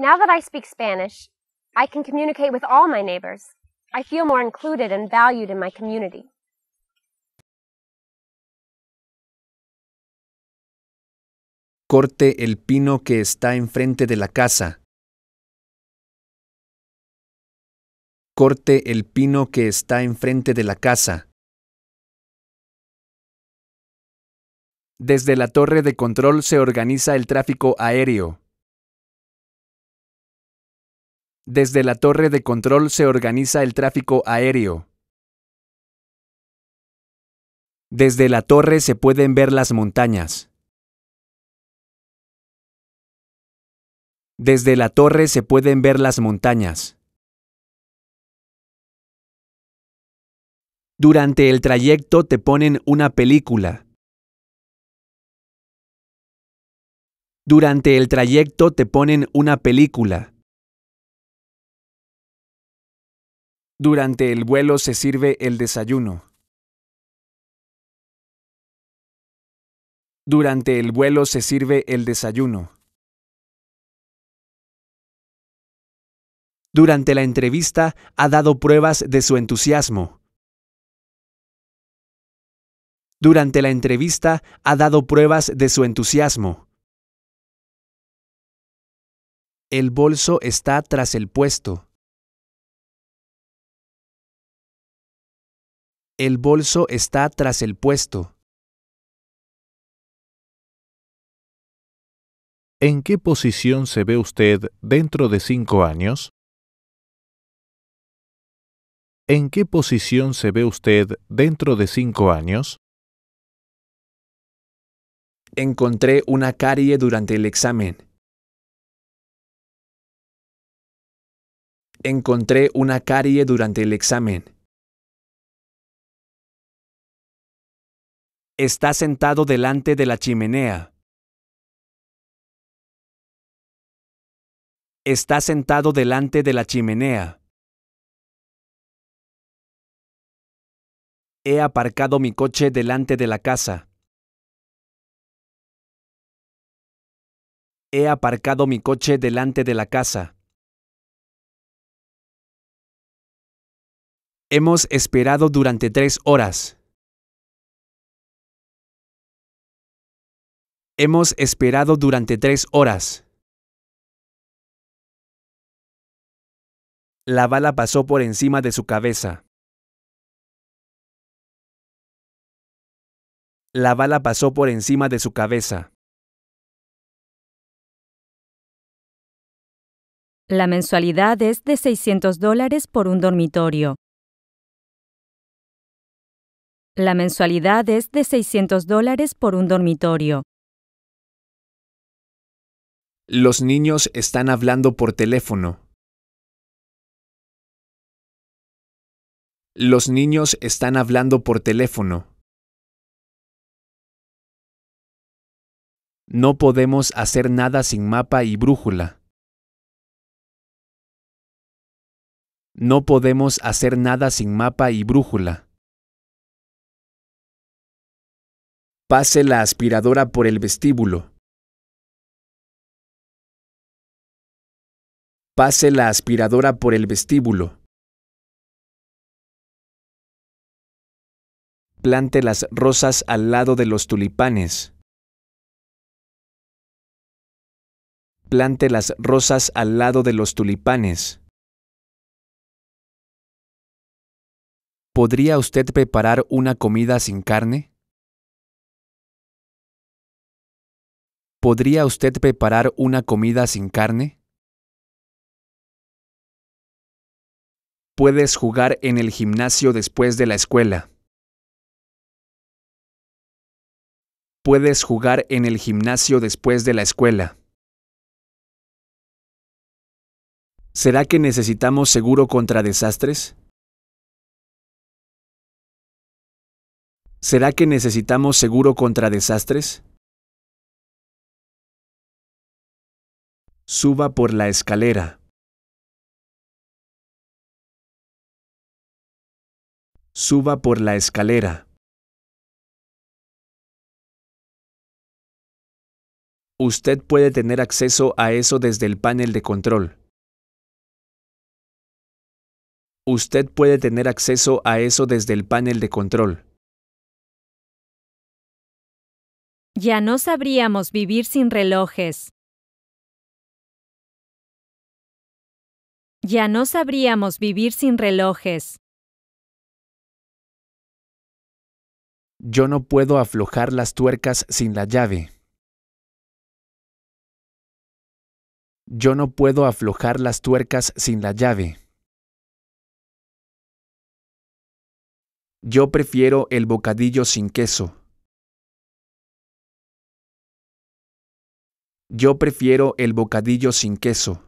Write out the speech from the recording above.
Now that I speak Spanish, I can communicate with all my neighbors. I feel more included and valued in my community. Corte el pino que está enfrente de la casa. Corte el pino que está enfrente de la casa. Desde la torre de control se organiza el tráfico aéreo. Desde la torre de control se organiza el tráfico aéreo. Desde la torre se pueden ver las montañas. Desde la torre se pueden ver las montañas. Durante el trayecto te ponen una película. Durante el trayecto te ponen una película. Durante el vuelo se sirve el desayuno. Durante el vuelo se sirve el desayuno. Durante la entrevista ha dado pruebas de su entusiasmo. Durante la entrevista ha dado pruebas de su entusiasmo. El bolso está tras el puesto. El bolso está tras el puesto. ¿En qué posición se ve usted dentro de cinco años? ¿En qué posición se ve usted dentro de cinco años? Encontré una carie durante el examen. Encontré una carie durante el examen. está sentado delante de la chimenea. Está sentado delante de la chimenea. He aparcado mi coche delante de la casa. He aparcado mi coche delante de la casa. Hemos esperado durante tres horas. Hemos esperado durante tres horas. La bala pasó por encima de su cabeza. La bala pasó por encima de su cabeza. La mensualidad es de 600 dólares por un dormitorio. La mensualidad es de 600 dólares por un dormitorio. Los niños están hablando por teléfono. Los niños están hablando por teléfono. No podemos hacer nada sin mapa y brújula. No podemos hacer nada sin mapa y brújula. Pase la aspiradora por el vestíbulo. Pase la aspiradora por el vestíbulo. Plante las rosas al lado de los tulipanes. Plante las rosas al lado de los tulipanes. ¿Podría usted preparar una comida sin carne? ¿Podría usted preparar una comida sin carne? puedes jugar en el gimnasio después de la escuela. Puedes jugar en el gimnasio después de la escuela. ¿Será que necesitamos seguro contra desastres? ¿Será que necesitamos seguro contra desastres? Suba por la escalera. Suba por la escalera. Usted puede tener acceso a eso desde el panel de control. Usted puede tener acceso a eso desde el panel de control. Ya no sabríamos vivir sin relojes. Ya no sabríamos vivir sin relojes. Yo no puedo aflojar las tuercas sin la llave. Yo no puedo aflojar las tuercas sin la llave. Yo prefiero el bocadillo sin queso. Yo prefiero el bocadillo sin queso.